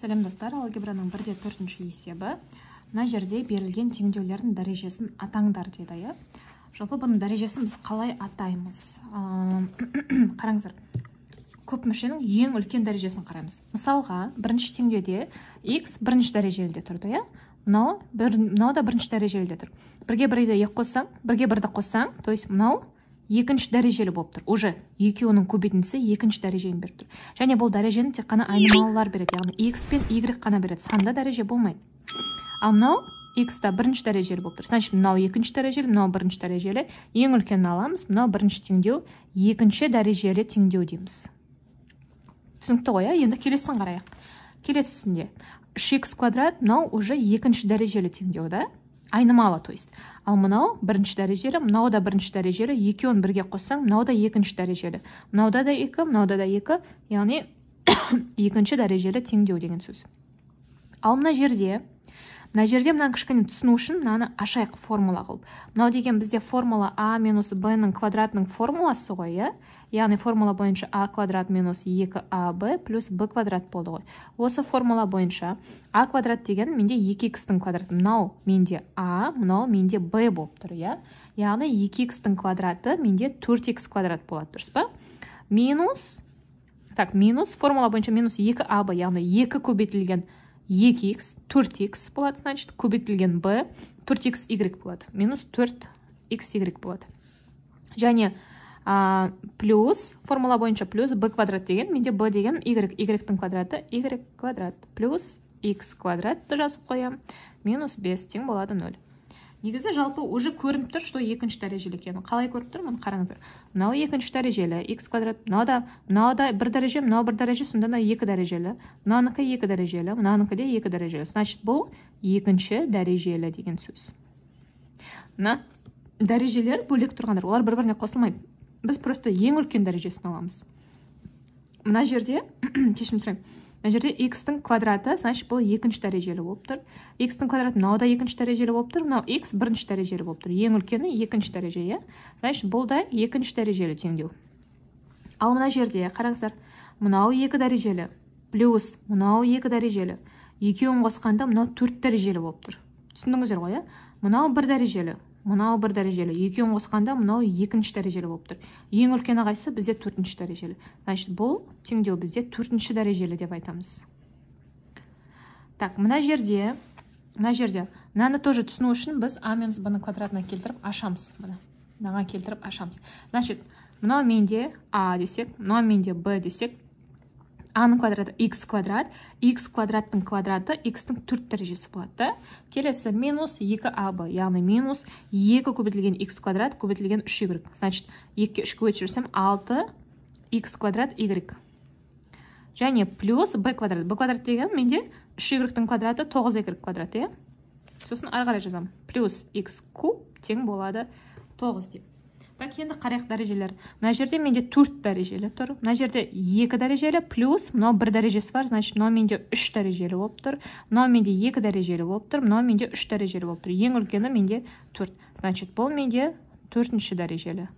сәлем достар алгебраның бірде төртінші есебі мына жерде берілген теңдеулердің дәрежесін атаңдар дейді иә жалпы бұның дәрежесін біз қалай атаймыз қараңыздар көп мүшенің ең үлкен дәрежесін қараймыз мысалға бірінші теңдеуде x бірінші дәрежеліде тұрды иә мынау мынау да бірінші дәрежеліде тұр бірге бірді екі қоссаң бірге бірді қоссаң то есть мынау екінші дәрежелі болып тұр уже екеуінің көбейтіндісі екінші дәрежені беріп тұр және бұл дәрежені тек қана айнымалылар береді яғни x пен y қана береді санда дәреже болмайды ал мынау x та бірінші дәрежелі болып тұр значит мынау екінші дәрежелі мынау бірінші дәрежелі ең үлкенін аламыз мынау бірінші теңдеу екінші дәрежелі теңдеу дейміз түсінікті ғой иә енді келесін қарайық келесісінде үш x квадрат мынау уже екінші дәрежелі теңдеу да айнымалы то есть ал мынау бірінші дәрежелі мынау да бірінші дәрежелі екеуін бірге қоссаң мынау да екінші дәрежелі мынауда да екі мынауда да екі яғни екінші дәрежелі теңдеу деген сөз ал мына жерде мына жерде мынаны кішкене түсіну үшін мынаны ашайық формула қылып мынау деген бізде формула а минус ның квадратының формуласы ғой иә яғни формула бойынша а квадрат минус екі а б плюс б квадрат болды ғой осы формула бойынша а квадрат деген менде екі икстің тің квадраты мынау менде а мынау менде б болып тұр иә яғни екі икстің тің квадраты менде төрт икс квадрат болады дұрыс па минус так минус формула бойынша минус а б яғни екі көбейтілген 2 x 4 x болады значит көбетілген b 4 x y болады минус 4 x y болады және плюс формула бойынша плюс b квадрат деген менде b деген y y-тің квадраты y квадрат плюс x квадратты жазып қоямын минус 5 тең болады 0 негізі жалпы уже көрініп тұр что екінші дәрежелі екенін қалай көріп тұр мұны қараңыздар мынау екінші дәрежелі x квадрат мынау да мынау да бір дәреже мынау бір дәреже сонда мына екі дәрежелі мынаныкі екі дәрежелі мынаныкі де екі дәрежелі значит бұл екінші дәрежелі деген сөз мына дәрежелер бөлек тұрғандар олар бір біріне қосылмайды біз просто ең үлкен дәрежесін аламыз мына жерде кешірім сұраймын мына жерде x-тің квадраты значит бұл екінші дәрежелі болып тұр x-тің квадраты мынау да екінші дәрежелі болып тұр мынау x бірінші дәрежелі болып тұр ең үлкені екінші дәреже иә значит бұл да екінші дәрежелі теңдеу ал мына жерде қараңыздар мынау екі дәрежелі плюс мынау екі дәрежелі екеуін қосқанда мынау төрт дәрежелі болып тұр түсіндіңіздер ғой иә мынау бір дәрежелі мынау бір дәрежелі екеуін қосқанда мынау екінші дәрежелі болып тұр ең үлкені қайсы бізде төртінші дәрежелі значит бұл теңдеу бізде төртінші дәрежелі деп айтамыз так мына жерде мына жерде мынаны тоже түсіну үшін біз а минус б квадратына келтіріп ашамыз мына мынаған келтіріп ашамыз значит мынау менде а десек мынау менде б десек а-ның квадраты x квадрат x квадраттың квадраты x-тің төрт дәрежесі болады да келесі минус екі аб яғни минус екі көбейтілген x квадрат көбейтілген үш y значит екіге үш көбейтіп жіберсем алты x квадрат y және плюс b квадрат b квадрат деген менде үш y квадраты тоғыз y квадрат иә сосын ары қарай жазамын плюс x куб тең болады тоғыз деп так енді қарайық дәрежелер мына жерде менде төрт дәрежелі тұр мына жерде екі дәрежелі плюс мынау бір дәрежесі бар значит мынау менде үш дәрежелі болып тұр мынау менде екі дәрежелі болып тұр мынау менде үш дәрежелі болып тұр ең үлкені менде төрт значит бұл менде төртінші дәрежелі